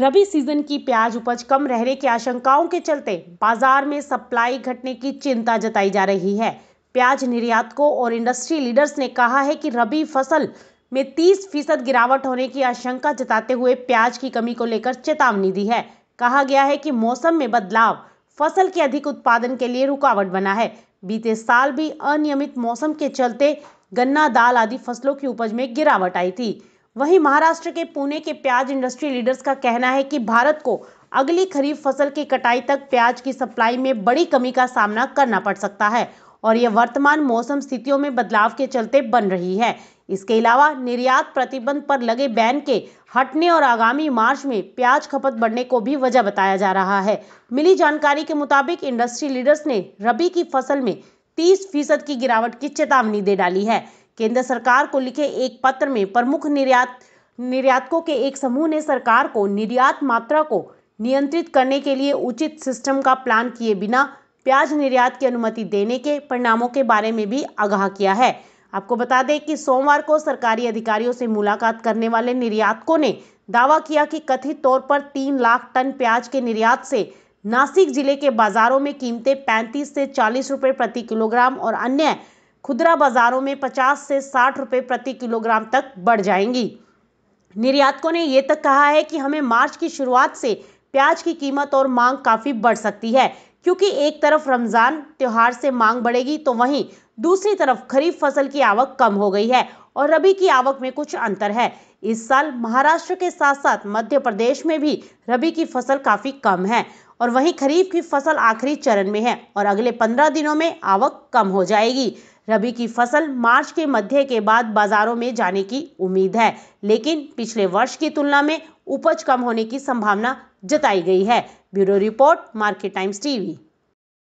रबी season की प्याज उपज कम रहने की आशंकाओं के चलते बाजार में सप्लाई घटने की चिंता जताई जा रही है प्याज निर्यातकों और इंडस्ट्री लीडर्स ने कहा है कि रबी फसल में 30 फीसद गिरावट होने की आशंका जताते हुए प्याज की कमी को लेकर चेतावनी दी है कहा गया है कि मौसम में बदलाव फसल के अधिक उत्पादन के लिए रुकावट बना है बीते साल भी अनियमित मौसम के चलते गन्ना दाल आदि फसलों की उपज में गिरावट आई थी वहीं महाराष्ट्र के पुणे के प्याज इंडस्ट्री लीडर्स का कहना है कि भारत को अगली खरीफ फसल की कटाई तक प्याज की सप्लाई में बड़ी कमी का सामना करना पड़ सकता है और यह वर्तमान मौसम स्थितियों में बदलाव के चलते बन रही है इसके अलावा निर्यात प्रतिबंध पर लगे बैन के हटने और आगामी मार्च में प्याज खपत बढ़ने को भी वजह बताया जा रहा है मिली जानकारी के मुताबिक इंडस्ट्री लीडर्स ने रबी की फसल में 30 फीसद की गिरावट की चेतावनी दे डाली है केंद्र सरकार को लिखे एक पत्र में प्रमुख निर्यात निर्यातकों के एक समूह ने सरकार को निर्यात मात्रा को नियंत्रित करने के लिए उचित सिस्टम का प्लान किए बिना प्याज निर्यात की अनुमति देने के परिणामों के बारे में भी आगाह किया है आपको बता दें कि सोमवार को सरकारी अधिकारियों से मुलाकात करने वाले निर्यातकों ने दावा किया कि कथित तौर पर तीन लाख टन प्याज के निर्यात से नासिक जिले के बाजारों में कीमतें 35 से 40 रुपए प्रति किलोग्राम और अन्य खुदरा बाज़ारों में 50 से 60 रुपए प्रति किलोग्राम तक बढ़ जाएंगी निर्यातकों ने ये तक कहा है कि हमें मार्च की शुरुआत से प्याज की कीमत और मांग काफ़ी बढ़ सकती है क्योंकि एक तरफ रमज़ान त्यौहार से मांग बढ़ेगी तो वहीं दूसरी तरफ खरीफ फसल की आवक कम हो गई है और रबी की आवक में कुछ अंतर है इस साल महाराष्ट्र के साथ साथ मध्य प्रदेश में भी रबी की फसल काफ़ी कम है और वहीं खरीफ की फसल आखिरी चरण में है और अगले पंद्रह दिनों में आवक कम हो जाएगी रबी की फसल मार्च के मध्य के बाद बाजारों में जाने की उम्मीद है लेकिन पिछले वर्ष की तुलना में उपज कम होने की संभावना जताई गई है bureau report Market Times TV